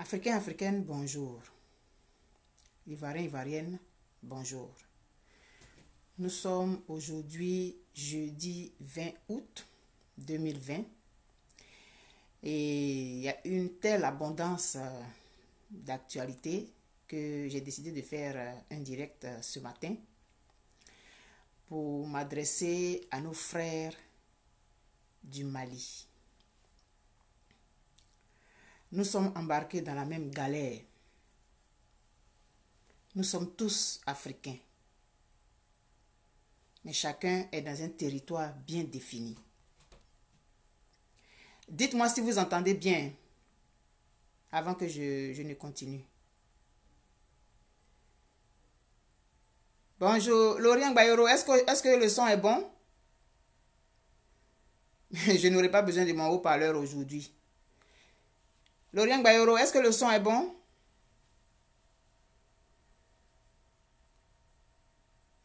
Africains, africaines, bonjour. Ivoiriens, Ivariennes, bonjour. Nous sommes aujourd'hui jeudi 20 août 2020 et il y a une telle abondance euh, d'actualité que j'ai décidé de faire euh, un direct euh, ce matin pour m'adresser à nos frères du Mali nous sommes embarqués dans la même galère. Nous sommes tous africains. Mais chacun est dans un territoire bien défini. Dites-moi si vous entendez bien avant que je, ne continue. Bonjour, Lorian Bayoro, est-ce que, que le son est bon? je n'aurai pas besoin de mon haut-parleur aujourd'hui. Lorian Bayoro, est-ce que le son est bon?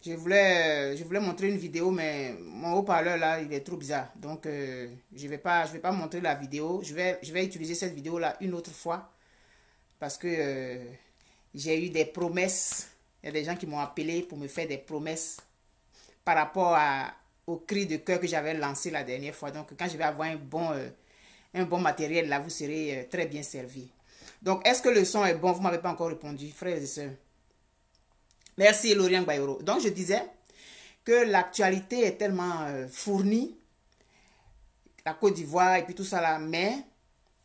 Je voulais, je voulais montrer une vidéo, mais mon haut-parleur là, il est trop bizarre. Donc, euh, je ne vais, pas, je vais pas montrer la vidéo. Je vais, je vais utiliser cette vidéo là une autre fois. Parce que euh, j'ai eu des promesses. Il y a des gens qui m'ont appelé pour me faire des promesses par rapport au cri de cœur que j'avais lancé la dernière fois. Donc, quand je vais avoir un bon, euh, un bon matériel, là, vous serez euh, très bien servi. Donc, est-ce que le son est bon Vous ne m'avez pas encore répondu, frères et sœurs. Merci, Lorient Bayoro. Donc, je disais que l'actualité est tellement euh, fournie, la Côte d'Ivoire et puis tout ça là, mais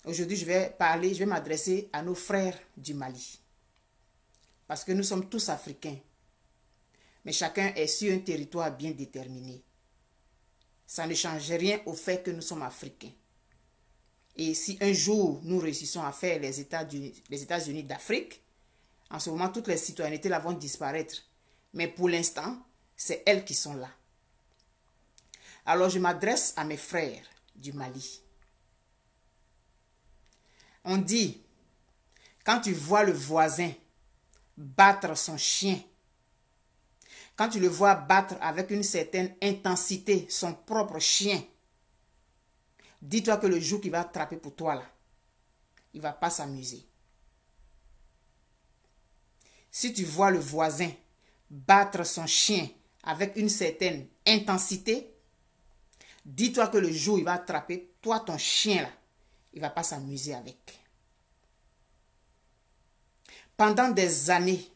aujourd'hui, je vais parler, je vais m'adresser à nos frères du Mali. Parce que nous sommes tous africains, mais chacun est sur un territoire bien déterminé. Ça ne change rien au fait que nous sommes africains. Et si un jour nous réussissons à faire les États-Unis États d'Afrique, en ce moment, toutes les citoyennetés là vont disparaître. Mais pour l'instant, c'est elles qui sont là. Alors je m'adresse à mes frères du Mali. On dit, quand tu vois le voisin battre son chien, quand tu le vois battre avec une certaine intensité son propre chien, dis-toi que le jour qu'il va attraper pour toi, là, il ne va pas s'amuser. Si tu vois le voisin battre son chien avec une certaine intensité, dis-toi que le jour il va attraper, toi, ton chien, là, il ne va pas s'amuser avec. Pendant des années,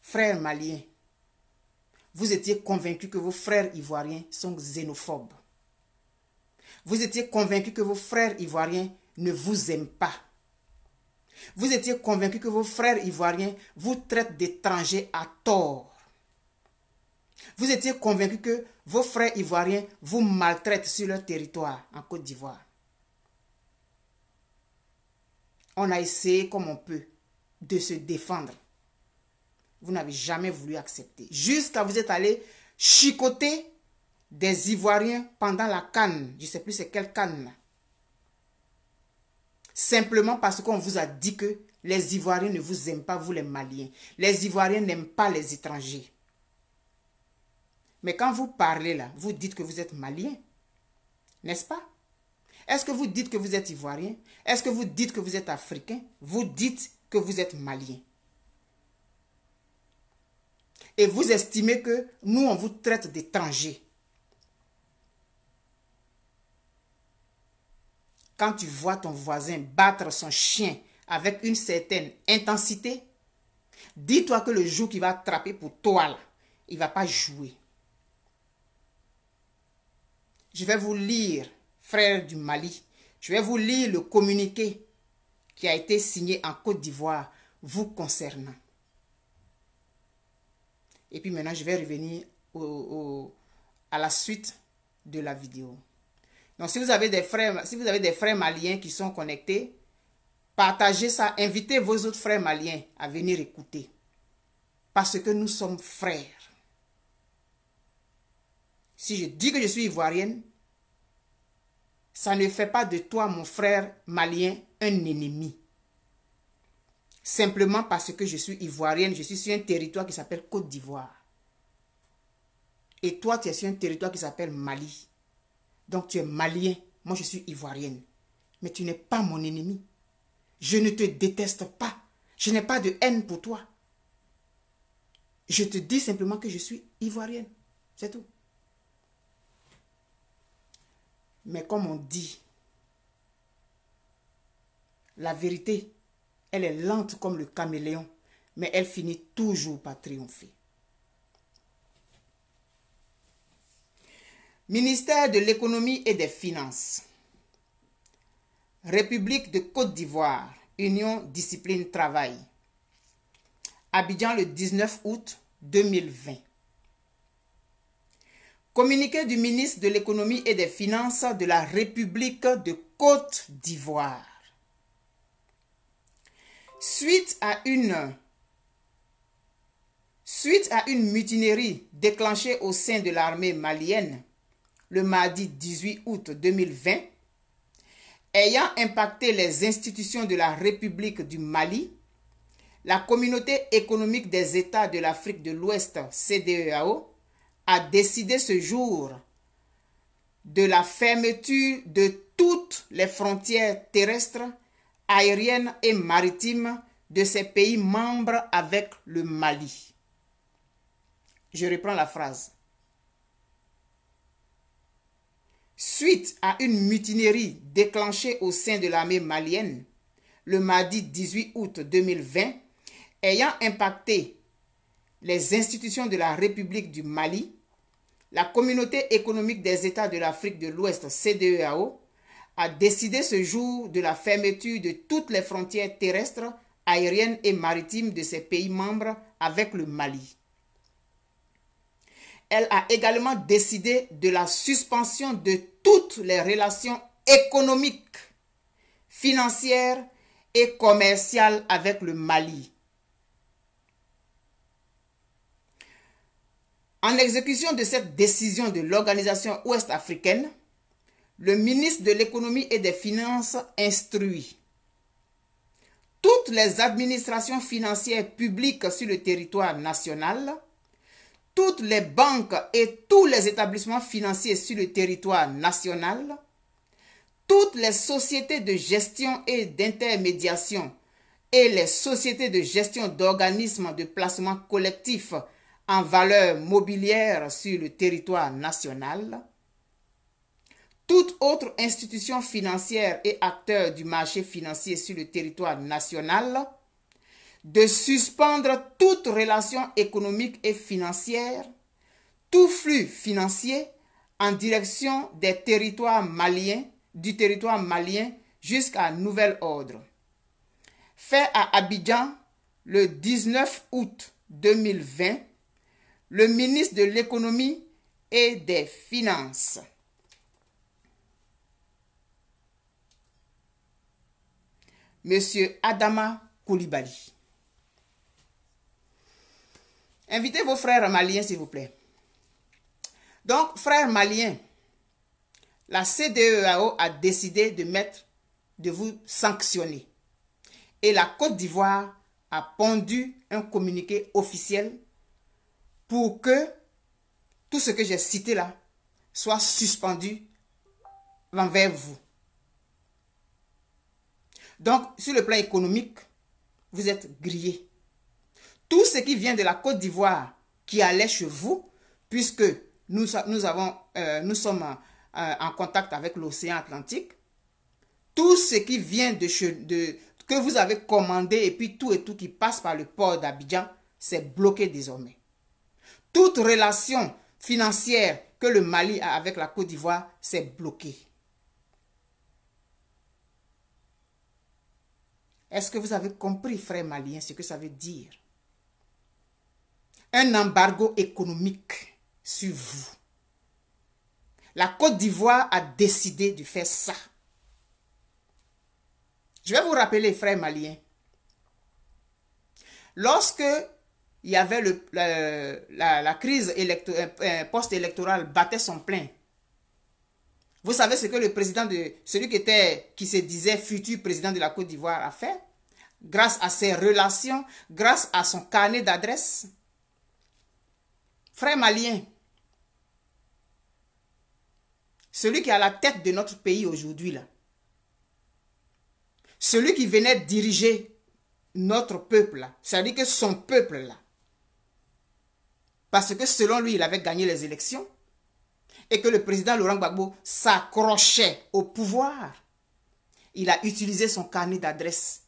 frères maliens, vous étiez convaincus que vos frères ivoiriens sont xénophobes. Vous étiez convaincu que vos frères ivoiriens ne vous aiment pas. Vous étiez convaincu que vos frères ivoiriens vous traitent d'étrangers à tort. Vous étiez convaincu que vos frères ivoiriens vous maltraitent sur leur territoire en Côte d'Ivoire. On a essayé comme on peut de se défendre. Vous n'avez jamais voulu accepter. Jusqu'à vous êtes allé chicoter des Ivoiriens pendant la canne. Je ne sais plus c'est quelle canne. Simplement parce qu'on vous a dit que les Ivoiriens ne vous aiment pas, vous les Maliens. Les Ivoiriens n'aiment pas les étrangers. Mais quand vous parlez là, vous dites que vous êtes Malien. N'est-ce pas Est-ce que vous dites que vous êtes Ivoirien Est-ce que vous dites que vous êtes Africain Vous dites que vous êtes Malien. Et vous estimez que nous, on vous traite d'étrangers. quand tu vois ton voisin battre son chien avec une certaine intensité, dis-toi que le jour qu'il va attraper pour toi, il ne va pas jouer. Je vais vous lire, frère du Mali, je vais vous lire le communiqué qui a été signé en Côte d'Ivoire vous concernant. Et puis maintenant, je vais revenir au, à la suite de la vidéo. Donc, si vous avez des frères, si vous avez des frères maliens qui sont connectés, partagez ça, invitez vos autres frères maliens à venir écouter. Parce que nous sommes frères. Si je dis que je suis ivoirienne, ça ne fait pas de toi, mon frère malien, un ennemi. Simplement parce que je suis ivoirienne, je suis sur un territoire qui s'appelle Côte d'Ivoire. Et toi, tu es sur un territoire qui s'appelle Mali. Donc tu es malien, moi je suis ivoirienne. Mais tu n'es pas mon ennemi. Je ne te déteste pas. Je n'ai pas de haine pour toi. Je te dis simplement que je suis ivoirienne. C'est tout. Mais comme on dit, la vérité, elle est lente comme le caméléon, mais elle finit toujours par triompher. Ministère de l'économie et des finances. République de Côte d'Ivoire. Union Discipline Travail. Abidjan le 19 août 2020. Communiqué du ministre de l'économie et des finances de la République de Côte d'Ivoire. Suite à une suite à une mutinerie déclenchée au sein de l'armée malienne, le mardi 18 août 2020, ayant impacté les institutions de la République du Mali, la communauté économique des États de l'Afrique de l'Ouest, CDEAO, a décidé ce jour de la fermeture de toutes les frontières terrestres, aériennes et maritimes de ses pays membres avec le Mali. Je reprends la phrase. Suite à une mutinerie déclenchée au sein de l'armée malienne le mardi 18 août 2020, ayant impacté les institutions de la République du Mali, la communauté économique des États de l'Afrique de l'Ouest, CDEAO, a décidé ce jour de la fermeture de toutes les frontières terrestres, aériennes et maritimes de ses pays membres avec le Mali elle a également décidé de la suspension de toutes les relations économiques, financières et commerciales avec le Mali. En exécution de cette décision de l'organisation ouest-africaine, le ministre de l'économie et des finances instruit toutes les administrations financières publiques sur le territoire national toutes les banques et tous les établissements financiers sur le territoire national, toutes les sociétés de gestion et d'intermédiation et les sociétés de gestion d'organismes de placement collectif en valeur mobilière sur le territoire national, toute autre institution financière et acteur du marché financier sur le territoire national, de suspendre toute relation économique et financière, tout flux financier en direction des territoires maliens, du territoire malien jusqu'à nouvel ordre. Fait à Abidjan le 19 août 2020, le ministre de l'économie et des finances. Monsieur Adama Koulibaly. Invitez vos frères maliens, s'il vous plaît. Donc, frères maliens, la CDEAO a décidé de mettre, de vous sanctionner. Et la Côte d'Ivoire a pondu un communiqué officiel pour que tout ce que j'ai cité là soit suspendu envers vous. Donc, sur le plan économique, vous êtes grillés tout ce qui vient de la Côte d'Ivoire qui allait chez vous, puisque nous, euh, sommes euh, en contact avec l'océan Atlantique, tout ce qui vient de, chez, que vous avez commandé et puis tout et tout qui passe par le port d'Abidjan, c'est bloqué désormais. Toute relation financière que le Mali a avec la Côte d'Ivoire, c'est bloqué. Est-ce que vous avez compris, frère malien, ce que ça veut dire un embargo économique sur vous. La Côte d'Ivoire a décidé de faire ça. Je vais vous rappeler, frère malien lorsque il y avait le, la, crise euh, euh, post-électorale battait son plein, vous savez ce que le président de celui qui était qui se disait futur président de la Côte d'Ivoire a fait grâce à ses relations, grâce à son carnet d'adresses Frère malien, celui qui est à la tête de notre pays aujourd'hui, là, celui qui venait diriger notre peuple, c'est-à-dire que son peuple, là, parce que selon lui, il avait gagné les élections, et que le président Laurent Gbagbo s'accrochait au pouvoir, il a utilisé son carnet d'adresse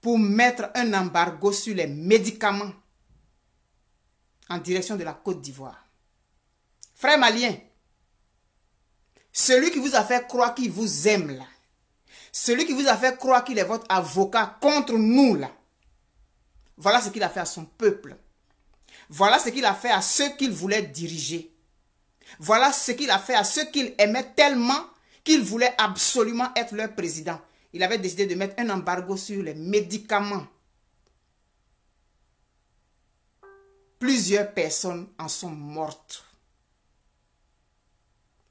pour mettre un embargo sur les médicaments en direction de la Côte d'Ivoire. Frère malien, celui qui vous a fait croire qu'il vous aime là, celui qui vous a fait croire qu'il est votre avocat contre nous là, voilà ce qu'il a fait à son peuple. Voilà ce qu'il a fait à ceux qu'il voulait diriger. Voilà ce qu'il a fait à ceux qu'il aimait tellement qu'il voulait absolument être leur président. Il avait décidé de mettre un embargo sur les médicaments plusieurs personnes en sont mortes.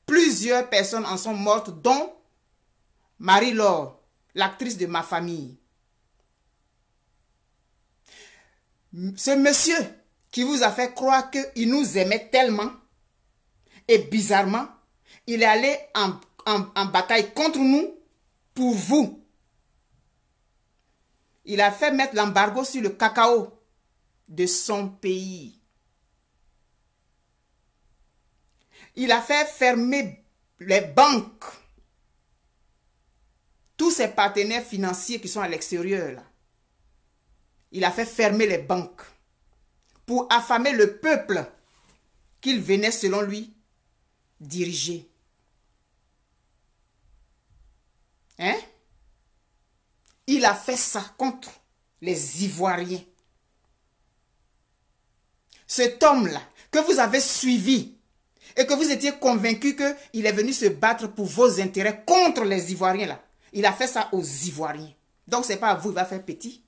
Plusieurs personnes en sont mortes, dont Marie-Laure, l'actrice de ma famille. Ce monsieur qui vous a fait croire qu'il nous aimait tellement et bizarrement, il est allé en, en, bataille contre nous pour vous. Il a fait mettre l'embargo sur le cacao de son pays. Il a fait fermer les banques, tous ses partenaires financiers qui sont à l'extérieur. Il a fait fermer les banques pour affamer le peuple qu'il venait selon lui diriger. Hein? Il a fait ça contre les Ivoiriens cet homme-là que vous avez suivi et que vous étiez convaincu qu'il est venu se battre pour vos intérêts contre les Ivoiriens là. Il a fait ça aux Ivoiriens. Donc c'est pas à vous, il va faire petit.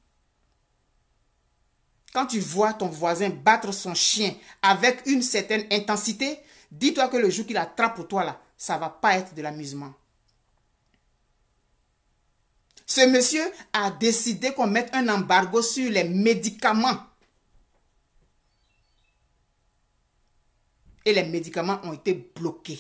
Quand tu vois ton voisin battre son chien avec une certaine intensité, dis-toi que le jour qu'il attrape pour toi là, ça va pas être de l'amusement. Ce monsieur a décidé qu'on mette un embargo sur les médicaments et les médicaments ont été bloqués.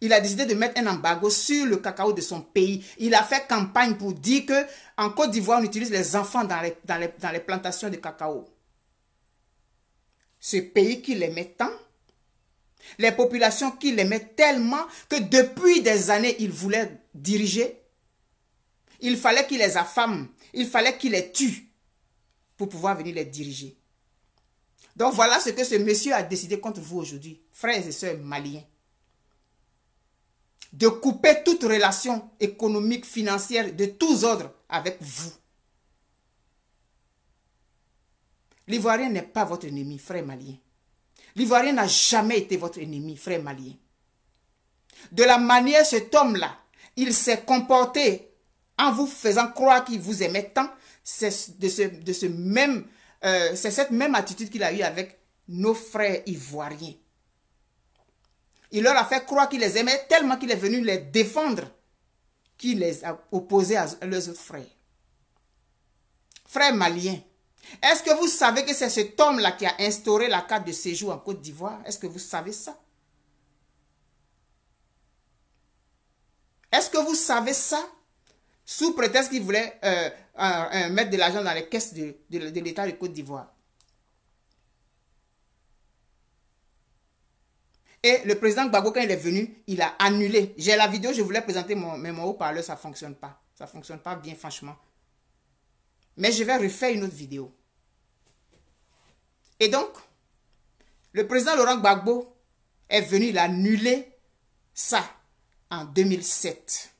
Il a décidé de mettre un embargo sur le cacao de son pays. Il a fait campagne pour dire que en Côte d'Ivoire, on utilise les enfants dans les, dans les, plantations de cacao. Ce pays qui les tant, les populations qui l'aimaient tellement que depuis des années, il voulait diriger. Il fallait qu'il les affame, il fallait qu'il les tue pour pouvoir venir les diriger. Donc voilà ce que ce monsieur a décidé contre vous aujourd'hui, frères et sœurs maliens. De couper toute relation économique, financière, de tous ordres avec vous. L'Ivoirien n'est pas votre ennemi, frère malien. L'Ivoirien n'a jamais été votre ennemi, frère malien. De la manière cet homme-là, il s'est comporté en vous faisant croire qu'il vous aimait tant, de ce même euh, c'est cette même attitude qu'il a eue avec nos frères ivoiriens. Il leur a fait croire qu'il les aimait tellement qu'il est venu les défendre, qu'il les a opposés à leurs autres frères. Frères maliens, est-ce que vous savez que c'est cet homme-là qui a instauré la carte de séjour en Côte d'Ivoire Est-ce que vous savez ça Est-ce que vous savez ça sous prétexte qu'il voulait euh, mettre de l'argent dans les caisses de, l'État de Côte d'Ivoire. Et le président Gbagbo, quand il est venu, il a annulé. J'ai la vidéo, je voulais présenter mon, mon haut-parleur, ça ne fonctionne pas. Ça ne fonctionne pas bien, franchement. Mais je vais refaire une autre vidéo. Et donc, le président Laurent Gbagbo est venu, il a annulé ça en 2007.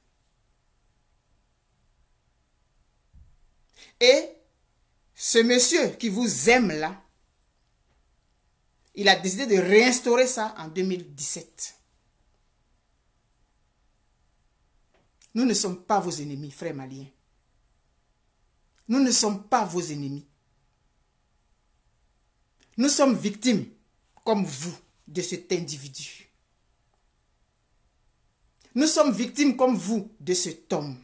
Et ce monsieur qui vous aime là, il a décidé de réinstaurer ça en 2017. Nous ne sommes pas vos ennemis, frères maliens. Nous ne sommes pas vos ennemis. Nous sommes victimes, comme vous, de cet individu. Nous sommes victimes, comme vous, de cet homme.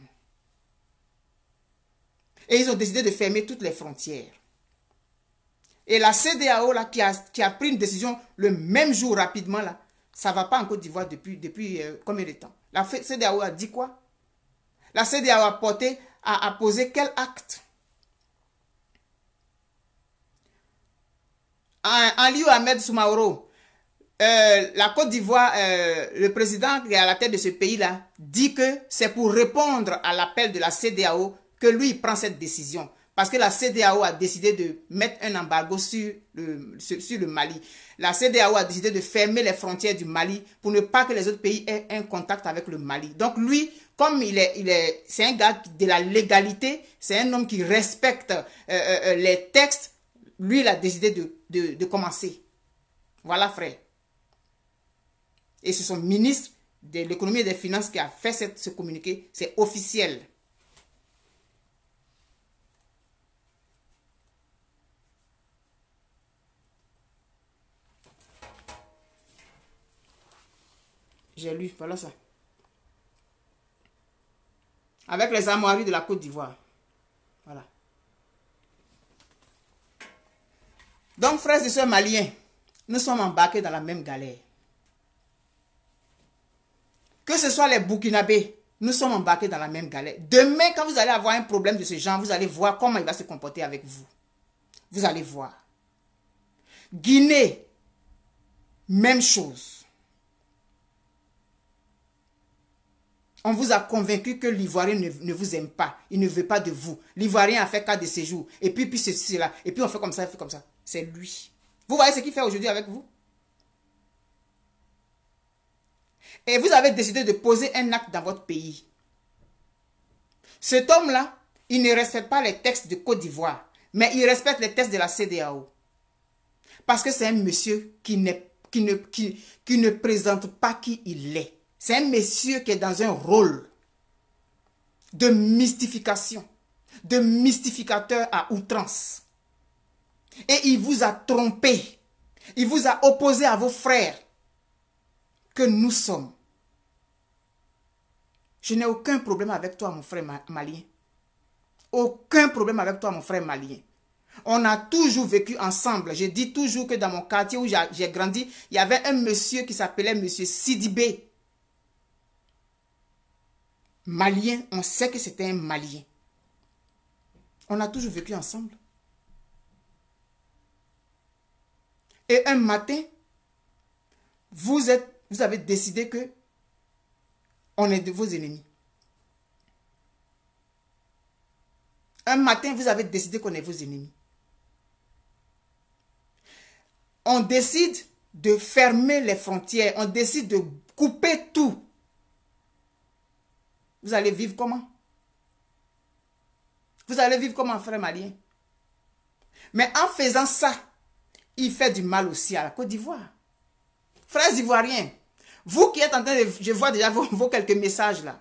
Et ils ont décidé de fermer toutes les frontières. Et la CDAO là, qui, a, pris une décision le même jour rapidement, là, ça ne va pas en Côte d'Ivoire depuis, depuis euh, combien de temps La CDAO a dit quoi La CDAO a porté, a, a posé quel acte En lieu Ahmed Soumaoro, euh, la Côte d'Ivoire, euh, le président qui est à la tête de ce pays-là, dit que c'est pour répondre à l'appel de la CDAO que lui prend cette décision. Parce que la CDAO a décidé de mettre un embargo sur le, sur, le Mali. La CDAO a décidé de fermer les frontières du Mali pour ne pas que les autres pays aient un contact avec le Mali. Donc lui, comme il est, il est, c'est un gars de la légalité, c'est un homme qui respecte euh, euh, euh, les textes, lui, il a décidé de, commencer. Voilà, frère. Et c'est son ministre de l'économie et des finances qui a fait ce communiqué. C'est officiel. J'ai lu, voilà ça. Avec les armoiries de la Côte d'Ivoire. Voilà. Donc, frères et sœurs maliens, nous sommes embarqués dans la même galère. Que ce soit les Burkinabés, nous sommes embarqués dans la même galère. Demain, quand vous allez avoir un problème de ce genre, vous allez voir comment il va se comporter avec vous. Vous allez voir. Guinée, même chose. On vous a convaincu que l'Ivoirien ne, vous aime pas. Il ne veut pas de vous. L'Ivoirien a fait cas de séjour. Et puis, puis ceci, cela. Et puis, on fait comme ça, on fait comme ça. C'est lui. Vous voyez ce qu'il fait aujourd'hui avec vous Et vous avez décidé de poser un acte dans votre pays. Cet homme-là, il ne respecte pas les textes de Côte d'Ivoire, mais il respecte les textes de la CDAO. Parce que c'est un monsieur qui, qui, ne, qui ne présente pas qui il est. C'est un monsieur qui est dans un rôle de mystification, de mystificateur à outrance. Et il vous a trompé. Il vous a opposé à vos frères que nous sommes. Je n'ai aucun problème avec toi, mon frère malien. Aucun problème avec toi, mon frère malien. On a toujours vécu ensemble. Je dis toujours que dans mon quartier où j'ai grandi, il y avait un monsieur qui s'appelait Monsieur Sidibé malien, on sait que c'était un malien. On a toujours vécu ensemble. Et un matin, vous, êtes, vous avez décidé que on est de vos ennemis. Un matin, vous avez décidé qu'on est vos ennemis. On décide de fermer les frontières, on décide de couper tout vous allez vivre comment Vous allez vivre comment, frère malien Mais en faisant ça, il fait du mal aussi à la Côte d'Ivoire. Frères ivoiriens, vous qui êtes en train de... Je vois déjà vos, quelques messages là.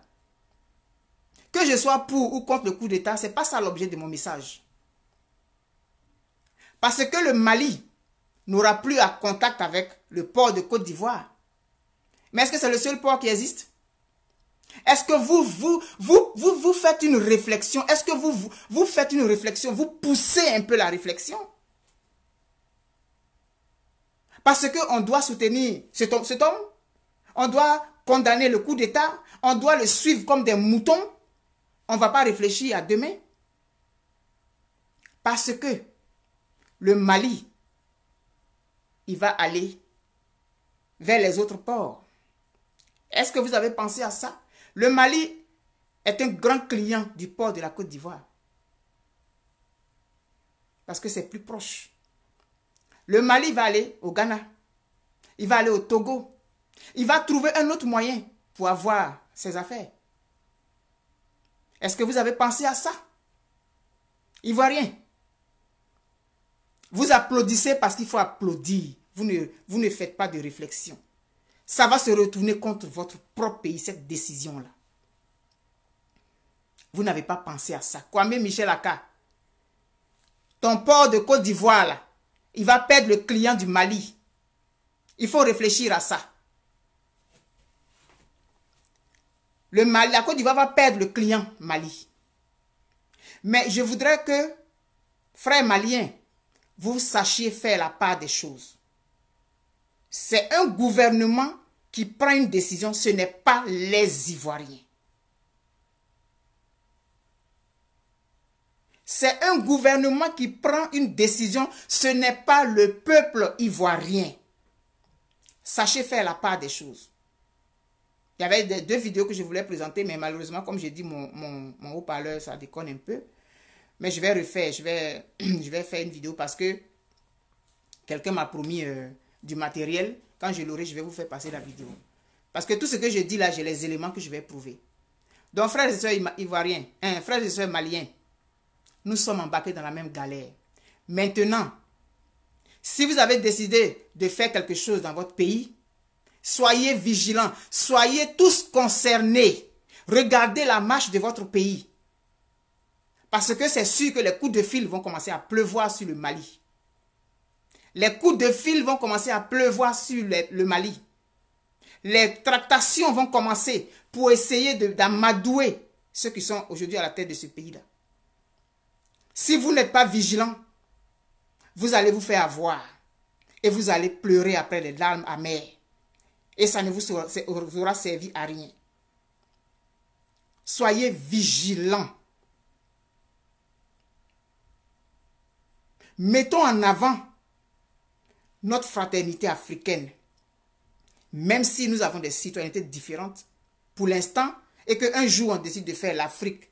Que je sois pour ou contre le coup d'État, ce n'est pas ça l'objet de mon message. Parce que le Mali n'aura plus à contact avec le port de Côte d'Ivoire. Mais est-ce que c'est le seul port qui existe est-ce que vous vous, vous, vous, vous faites une réflexion Est-ce que vous, vous, vous faites une réflexion Vous poussez un peu la réflexion Parce qu'on doit soutenir cet homme, cet homme. On doit condamner le coup d'État. On doit le suivre comme des moutons. On ne va pas réfléchir à demain. Parce que le Mali, il va aller vers les autres ports. Est-ce que vous avez pensé à ça le Mali est un grand client du port de la Côte d'Ivoire. Parce que c'est plus proche. Le Mali va aller au Ghana. Il va aller au Togo. Il va trouver un autre moyen pour avoir ses affaires. Est-ce que vous avez pensé à ça Ivoirien. Vous applaudissez parce qu'il faut applaudir. Vous ne, vous ne faites pas de réflexion ça va se retourner contre votre propre pays, cette décision-là. Vous n'avez pas pensé à ça. Kwame Michel Aka, ton port de Côte d'Ivoire, là, il va perdre le client du Mali. Il faut réfléchir à ça. Le Mali, la Côte d'Ivoire va perdre le client Mali. Mais je voudrais que, frère Malien, vous sachiez faire la part des choses. C'est un gouvernement qui prend une décision, ce n'est pas les Ivoiriens. C'est un gouvernement qui prend une décision, ce n'est pas le peuple ivoirien. Sachez faire la part des choses. Il y avait deux vidéos que je voulais présenter, mais malheureusement, comme j'ai dit, mon, haut-parleur, ça déconne un peu. Mais je vais refaire, je vais, faire une vidéo parce que quelqu'un m'a promis euh, du matériel quand je l'aurai, je vais vous faire passer la vidéo. Parce que tout ce que je dis là, j'ai les éléments que je vais prouver. Donc, frères et sœurs ivoiriens, hein, frères et sœurs maliens, nous sommes embarqués dans la même galère. Maintenant, si vous avez décidé de faire quelque chose dans votre pays, soyez vigilants, soyez tous concernés. Regardez la marche de votre pays. Parce que c'est sûr que les coups de fil vont commencer à pleuvoir sur le Mali. Les coups de fil vont commencer à pleuvoir sur le, Mali. Les tractations vont commencer pour essayer d'amadouer ceux qui sont aujourd'hui à la tête de ce pays-là. Si vous n'êtes pas vigilant, vous allez vous faire avoir et vous allez pleurer après les larmes amères. Et ça ne vous aura, servi à rien. Soyez vigilants. Mettons en avant notre fraternité africaine, même si nous avons des citoyennetés différentes pour l'instant, et qu'un jour on décide de faire l'Afrique,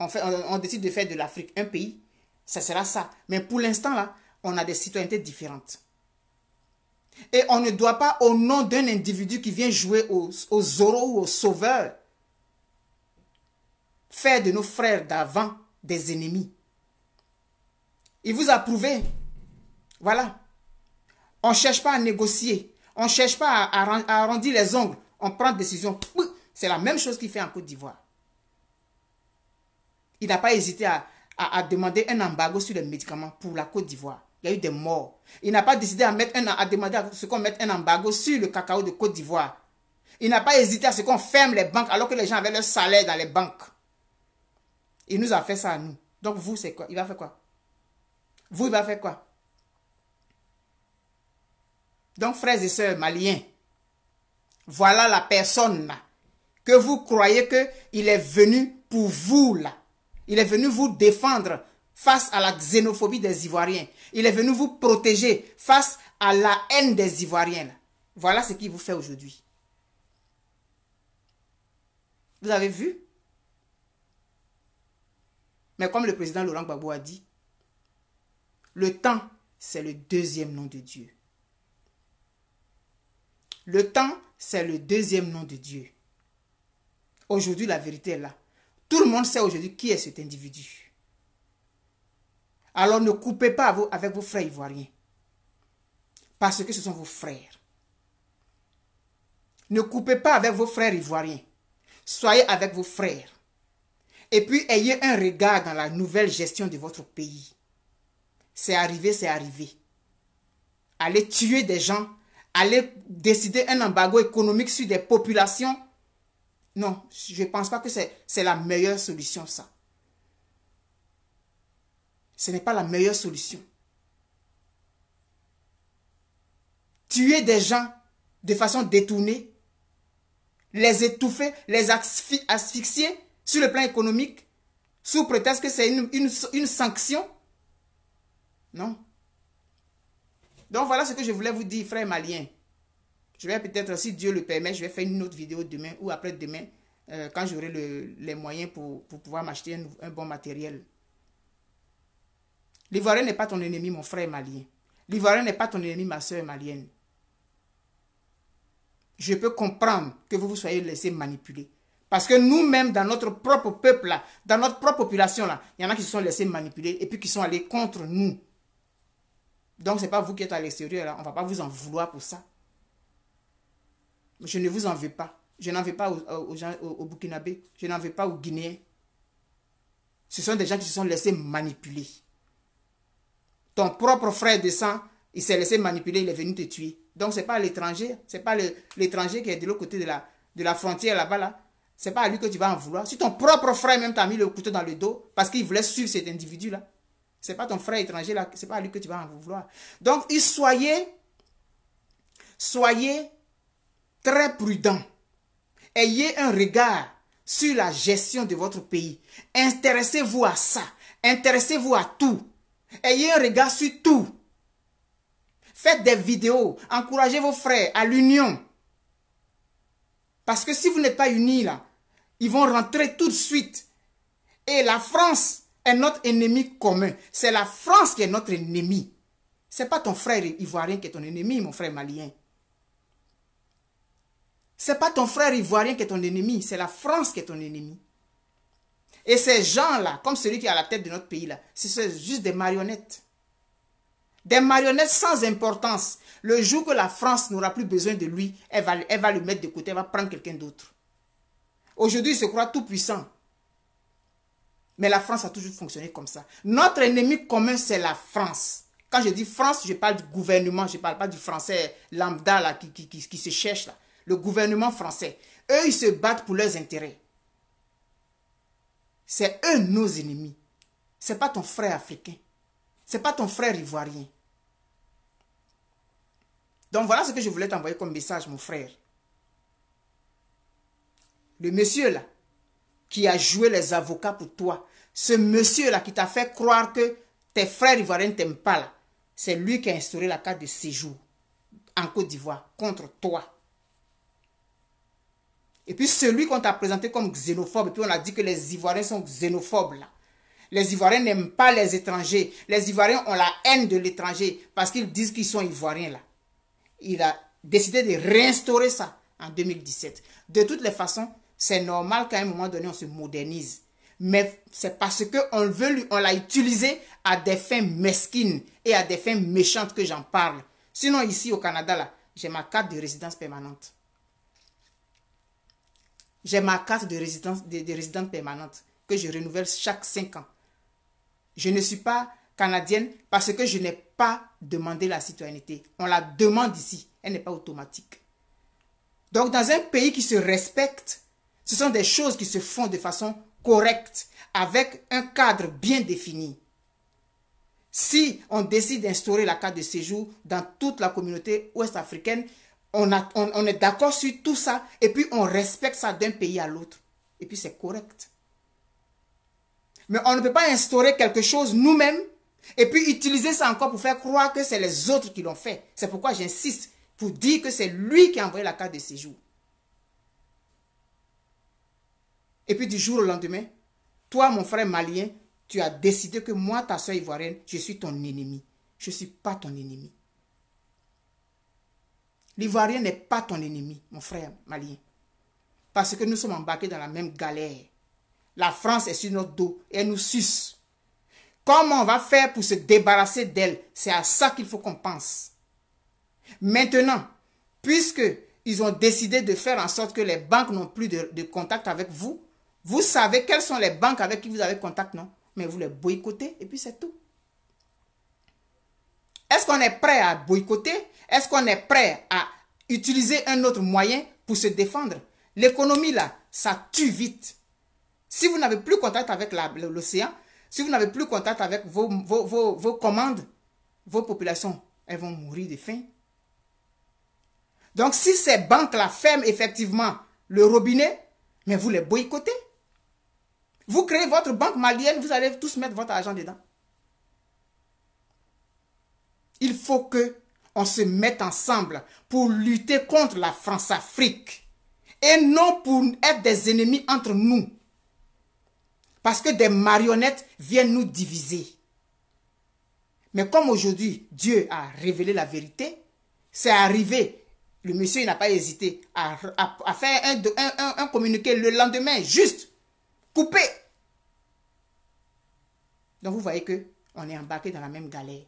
on, on, décide de faire de l'Afrique un pays, ça sera ça. Mais pour l'instant, là, on a des citoyennetés différentes. Et on ne doit pas, au nom d'un individu qui vient jouer aux, aux Zoro ou aux sauveurs, faire de nos frères d'avant des ennemis. Il vous a prouvé. Voilà. On ne cherche pas à négocier. On ne cherche pas à, arrondir les ongles. On prend des décisions. C'est la même chose qu'il fait en Côte d'Ivoire. Il n'a pas hésité à, demander un embargo sur les médicaments pour la Côte d'Ivoire. Il y a eu des morts. Il n'a pas décidé à, mettre à demander à ce qu'on mette un embargo sur le cacao de Côte d'Ivoire. Il n'a pas hésité à ce qu'on ferme les banques alors que les gens avaient leur salaire dans les banques. Il nous a fait ça à nous. Donc vous, c'est quoi Il va faire quoi Vous, il va faire quoi donc, frères et sœurs maliens, voilà la personne que vous croyez qu'il est venu pour vous là. Il est venu vous défendre face à la xénophobie des Ivoiriens. Il est venu vous protéger face à la haine des Ivoiriens. Voilà ce qu'il vous fait aujourd'hui. Vous avez vu Mais comme le président Laurent Gbagbo a dit, le temps, c'est le deuxième nom de Dieu. Le temps, c'est le deuxième nom de Dieu. Aujourd'hui, la vérité est là. Tout le monde sait aujourd'hui qui est cet individu. Alors ne coupez pas avec vos frères ivoiriens. Parce que ce sont vos frères. Ne coupez pas avec vos frères ivoiriens. Soyez avec vos frères. Et puis ayez un regard dans la nouvelle gestion de votre pays. C'est arrivé, c'est arrivé. Allez tuer des gens aller décider un embargo économique sur des populations, non, je ne pense pas que c'est la meilleure solution, ça. Ce n'est pas la meilleure solution. Tuer des gens de façon détournée, les étouffer, les asphyxier sur le plan économique, sous prétexte que c'est une, une, une sanction. Non, donc voilà ce que je voulais vous dire, frère malien. Je vais peut-être, si Dieu le permet, je vais faire une autre vidéo demain ou après-demain, euh, quand j'aurai les moyens pour, pour pouvoir m'acheter un, bon matériel. L'Ivoirien n'est pas ton ennemi, mon frère malien. L'Ivoirien n'est pas ton ennemi, ma soeur malienne. Je peux comprendre que vous vous soyez laissé manipuler. Parce que nous-mêmes, dans notre propre peuple, dans notre propre population, là, il y en a qui se sont laissés manipuler et puis qui sont allés contre nous. Donc, ce n'est pas vous qui êtes à l'extérieur, là. On ne va pas vous en vouloir pour ça. Je ne vous en veux pas. Je n'en veux pas aux, gens, au Je n'en veux pas aux Guinéens. Ce sont des gens qui se sont laissés manipuler. Ton propre frère descend, il s'est laissé manipuler, il est venu te tuer. Donc, ce n'est pas l'étranger. Ce n'est pas l'étranger qui est de l'autre côté de la, de la frontière là-bas, là. Ce n'est pas à lui que tu vas en vouloir. Si ton propre frère même t'a mis le couteau dans le dos parce qu'il voulait suivre cet individu-là, c'est pas ton frère étranger, là, c'est pas à lui que tu vas en vouloir. Donc, soyez, soyez très prudent. Ayez un regard sur la gestion de votre pays. Intéressez-vous à ça. Intéressez-vous à tout. Ayez un regard sur tout. Faites des vidéos. Encouragez vos frères à l'union. Parce que si vous n'êtes pas unis là, ils vont rentrer tout de suite. Et la France notre ennemi commun. C'est la France qui est notre ennemi. C'est pas ton frère ivoirien qui est ton ennemi, mon frère malien. C'est pas ton frère ivoirien qui est ton ennemi, c'est la France qui est ton ennemi. Et ces gens-là, comme celui qui est à la tête de notre pays-là, c'est juste des marionnettes. Des marionnettes sans importance. Le jour que la France n'aura plus besoin de lui, elle va, elle va le mettre de côté, elle va prendre quelqu'un d'autre. Aujourd'hui, il se croit tout puissant. Mais la France a toujours fonctionné comme ça. Notre ennemi commun, c'est la France. Quand je dis France, je parle du gouvernement, je ne parle pas du français lambda qui, se cherche. Là. Le gouvernement français. Eux, ils se battent pour leurs intérêts. C'est eux nos ennemis. Ce n'est pas ton frère africain. Ce n'est pas ton frère ivoirien. Donc voilà ce que je voulais t'envoyer comme message, mon frère. Le monsieur là, qui a joué les avocats pour toi, ce monsieur-là qui t'a fait croire que tes frères ivoiriens ne t'aiment pas, c'est lui qui a instauré la carte de séjour en Côte d'Ivoire contre toi. Et puis celui qu'on t'a présenté comme xénophobe, et puis on a dit que les Ivoiriens sont xénophobes là. Les Ivoiriens n'aiment pas les étrangers. Les Ivoiriens ont la haine de l'étranger parce qu'ils disent qu'ils sont Ivoiriens là. Il a décidé de réinstaurer ça en 2017. De toutes les façons, c'est normal qu'à un moment donné, on se modernise mais c'est parce qu'on veut, l'a utilisé à des fins mesquines et à des fins méchantes que j'en parle. Sinon, ici au Canada, là, j'ai ma carte de résidence permanente. J'ai ma carte de résidence de résidence permanente que je renouvelle chaque 5 ans. Je ne suis pas canadienne parce que je n'ai pas demandé la citoyenneté. On la demande ici. Elle n'est pas automatique. Donc, dans un pays qui se respecte, ce sont des choses qui se font de façon correct avec un cadre bien défini. Si on décide d'instaurer la carte de séjour dans toute la communauté ouest-africaine, on, on est d'accord sur tout ça et puis on respecte ça d'un pays à l'autre. Et puis c'est correct. Mais on ne peut pas instaurer quelque chose nous-mêmes et puis utiliser ça encore pour faire croire que c'est les autres qui l'ont fait. C'est pourquoi j'insiste pour dire que c'est lui qui a envoyé la carte de séjour. Et puis du jour au lendemain, toi, mon frère malien, tu as décidé que moi, ta soeur ivoirienne, je suis ton ennemi. Je ne suis pas ton ennemi. L'ivoirien n'est pas ton ennemi, mon frère malien. Parce que nous sommes embarqués dans la même galère. La France est sur notre dos et elle nous suce. Comment on va faire pour se débarrasser d'elle C'est à ça qu'il faut qu'on pense. Maintenant, puisque ils ont décidé de faire en sorte que les banques n'ont plus de contact avec vous, vous savez quelles sont les banques avec qui vous avez contact, non Mais vous les boycottez et puis c'est tout. Est-ce qu'on est prêt à boycotter Est-ce qu'on est prêt à utiliser un autre moyen pour se défendre L'économie, là, ça tue vite. Si vous n'avez plus contact avec l'océan, si vous n'avez plus contact avec vos, vos, commandes, vos populations, elles vont mourir de faim. Donc si ces banques-là ferment effectivement le robinet, mais vous les boycottez. Vous créez votre banque malienne, vous allez tous mettre votre argent dedans. Il faut que on se mette ensemble pour lutter contre la France-Afrique et non pour être des ennemis entre nous. Parce que des marionnettes viennent nous diviser. Mais comme aujourd'hui, Dieu a révélé la vérité, c'est arrivé. Le monsieur n'a pas hésité à, faire un communiqué le lendemain, juste coupé. Donc vous voyez que on est embarqué dans la même galère.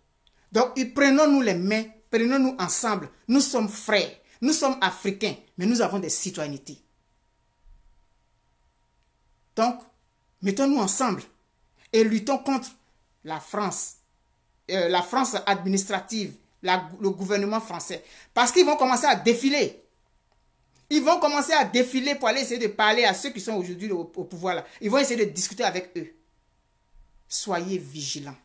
Donc prenons-nous les mains, prenons-nous ensemble. Nous sommes frères, nous sommes africains, mais nous avons des citoyennetés. Donc, mettons-nous ensemble et luttons contre la France, euh, la France administrative, le gouvernement français. Parce qu'ils vont commencer à défiler. Ils vont commencer à défiler pour aller essayer de parler à ceux qui sont aujourd'hui au, pouvoir là. Ils vont essayer de discuter avec eux. Soyez vigilants.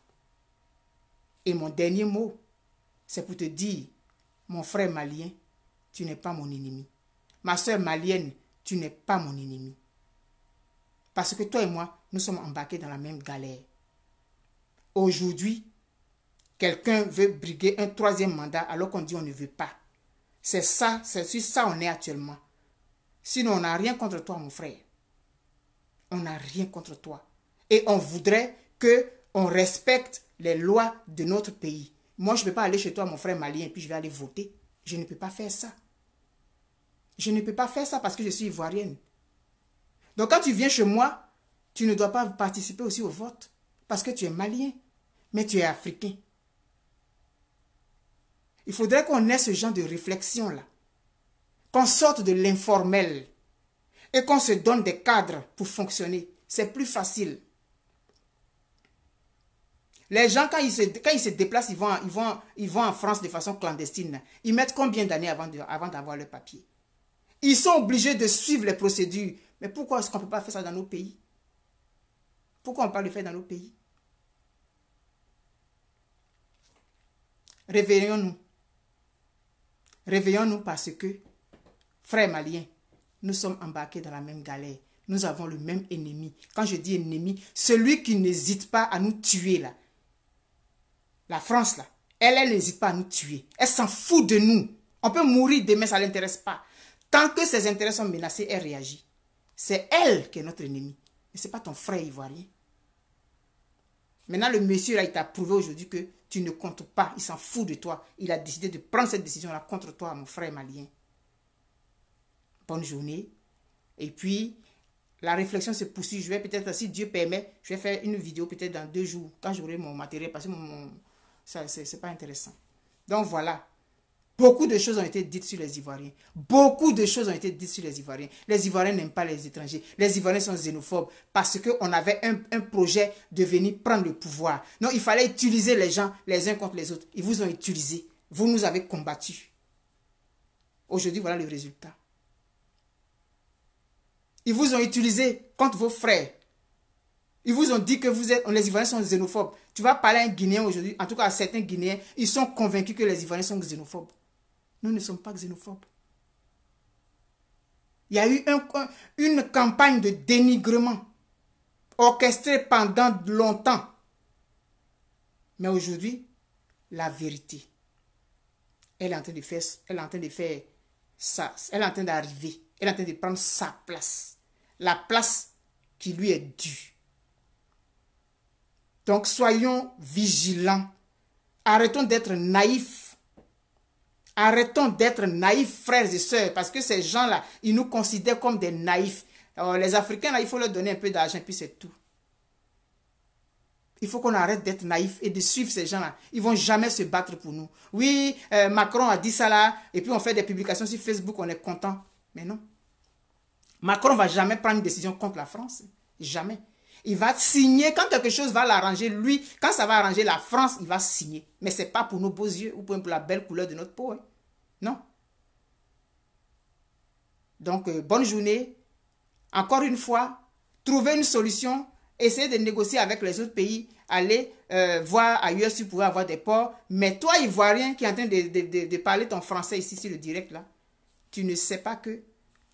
Et mon dernier mot, c'est pour te dire, mon frère malien, tu n'es pas mon ennemi. Ma soeur malienne, tu n'es pas mon ennemi. Parce que toi et moi, nous sommes embarqués dans la même galère. Aujourd'hui, quelqu'un veut briguer un troisième mandat alors qu'on dit on ne veut pas. C'est ça, c'est sur ça on est actuellement. Sinon, on n'a rien contre toi, mon frère. On n'a rien contre toi. Et on voudrait que on respecte les lois de notre pays. Moi, je ne peux pas aller chez toi, mon frère malien, puis je vais aller voter. Je ne peux pas faire ça. Je ne peux pas faire ça parce que je suis ivoirienne. Donc, quand tu viens chez moi, tu ne dois pas participer aussi au vote parce que tu es malien, mais tu es africain. Il faudrait qu'on ait ce genre de réflexion-là. Qu'on sorte de l'informel et qu'on se donne des cadres pour fonctionner. C'est plus facile. Les gens, quand ils se, déplacent, ils vont, en France de façon clandestine. Ils mettent combien d'années avant d'avoir le papier Ils sont obligés de suivre les procédures. Mais pourquoi est-ce qu'on ne peut pas faire ça dans nos pays Pourquoi on ne peut pas le faire dans nos pays Réveillons-nous. Réveillons-nous parce que, frères maliens, nous sommes embarqués dans la même galère. Nous avons le même ennemi. Quand je dis ennemi, celui qui n'hésite pas à nous tuer là. La France là, elle, elle n'hésite pas à nous tuer. Elle s'en fout de nous. On peut mourir demain, ça ne l'intéresse pas. Tant que ses intérêts sont menacés, elle réagit. C'est elle qui est notre ennemi. Mais ce n'est pas ton frère ivoirien. Maintenant, le monsieur, là, il t'a prouvé aujourd'hui que tu ne comptes pas. Il s'en fout de toi. Il a décidé de prendre cette décision-là contre toi, mon frère malien. Bonne journée. Et puis, la réflexion se poursuit. Je vais peut-être, si Dieu permet, je vais faire une vidéo peut-être dans deux jours, quand j'aurai mon matériel, parce que mon, n'est pas intéressant. Donc voilà, Beaucoup de choses ont été dites sur les Ivoiriens. Beaucoup de choses ont été dites sur les Ivoiriens. Les Ivoiriens n'aiment pas les étrangers. Les Ivoiriens sont xénophobes parce qu'on avait un, projet de venir prendre le pouvoir. Non, il fallait utiliser les gens les uns contre les autres. Ils vous ont utilisé. Vous nous avez combattus. Aujourd'hui, voilà le résultat. Ils vous ont utilisé contre vos frères. Ils vous ont dit que vous êtes, les Ivoiriens sont xénophobes. Tu vas parler à un Guinéen aujourd'hui, en tout cas à certains Guinéens, ils sont convaincus que les Ivoiriens sont xénophobes. Nous ne sommes pas xénophobes. Il y a eu une campagne de dénigrement orchestrée pendant longtemps. Mais aujourd'hui, la vérité, elle elle est en train de faire ça, elle est en train d'arriver, elle est en train de prendre sa place, la place qui lui est due. Donc soyons vigilants, arrêtons d'être naïfs Arrêtons d'être naïfs, frères et sœurs, parce que ces gens-là, ils nous considèrent comme des naïfs. Euh, les Africains, là, il faut leur donner un peu d'argent, puis c'est tout. Il faut qu'on arrête d'être naïfs et de suivre ces gens-là. Ils ne vont jamais se battre pour nous. Oui, euh, Macron a dit ça là, et puis on fait des publications sur Facebook, on est content. Mais non. Macron ne va jamais prendre une décision contre la France. Jamais. Il va signer. Quand quelque chose va l'arranger, lui, quand ça va arranger la France, il va signer. Mais ce n'est pas pour nos beaux yeux ou pour la belle couleur de notre peau. Hein. Non. Donc, euh, bonne journée. Encore une fois, trouvez une solution. Essayez de négocier avec les autres pays. Allez euh, voir ailleurs si vous pouvez avoir des ports. Mais toi, Ivoirien, qui est en train de, parler ton français ici sur le direct, là, tu ne sais pas que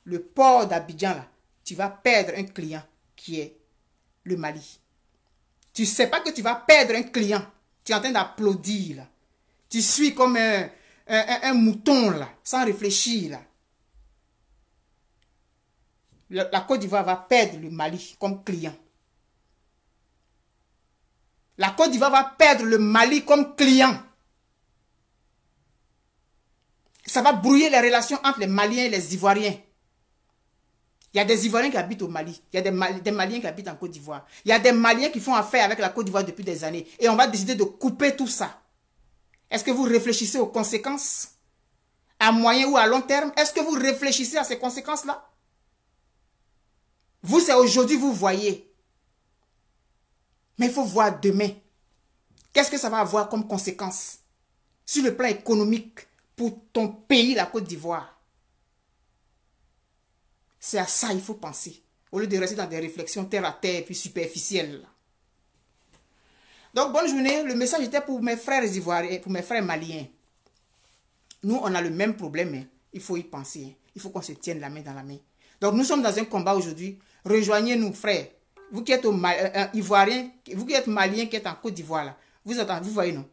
le port d'Abidjan, là, tu vas perdre un client qui est le Mali. Tu sais pas que tu vas perdre un client. Tu es en train d'applaudir Tu suis comme un, mouton là, sans réfléchir là. la Côte d'Ivoire va perdre le Mali comme client. La Côte d'Ivoire va perdre le Mali comme client. Ça va brouiller les relations entre les Maliens et les Ivoiriens. Il y a des Ivoiriens qui habitent au Mali. Il y a des, Maliens qui habitent en Côte d'Ivoire. Il y a des Maliens qui font affaire avec la Côte d'Ivoire depuis des années. Et on va décider de couper tout ça. Est-ce que vous réfléchissez aux conséquences À moyen ou à long terme Est-ce que vous réfléchissez à ces conséquences-là Vous, c'est aujourd'hui, vous voyez. Mais il faut voir demain. Qu'est-ce que ça va avoir comme conséquence sur le plan économique pour ton pays, la Côte d'Ivoire c'est à ça qu'il faut penser. Au lieu de rester dans des réflexions terre à terre puis superficielles. Donc, bonne journée. Le message était pour mes frères ivoiriens, pour mes frères maliens. Nous, on a le même problème. Hein. Il faut y penser. Hein. Il faut qu'on se tienne la main dans la main. Donc, nous sommes dans un combat aujourd'hui. Rejoignez-nous, frères. Vous qui êtes au euh, euh, vous qui êtes malien, qui êtes en Côte d'Ivoire, vous, vous voyez, non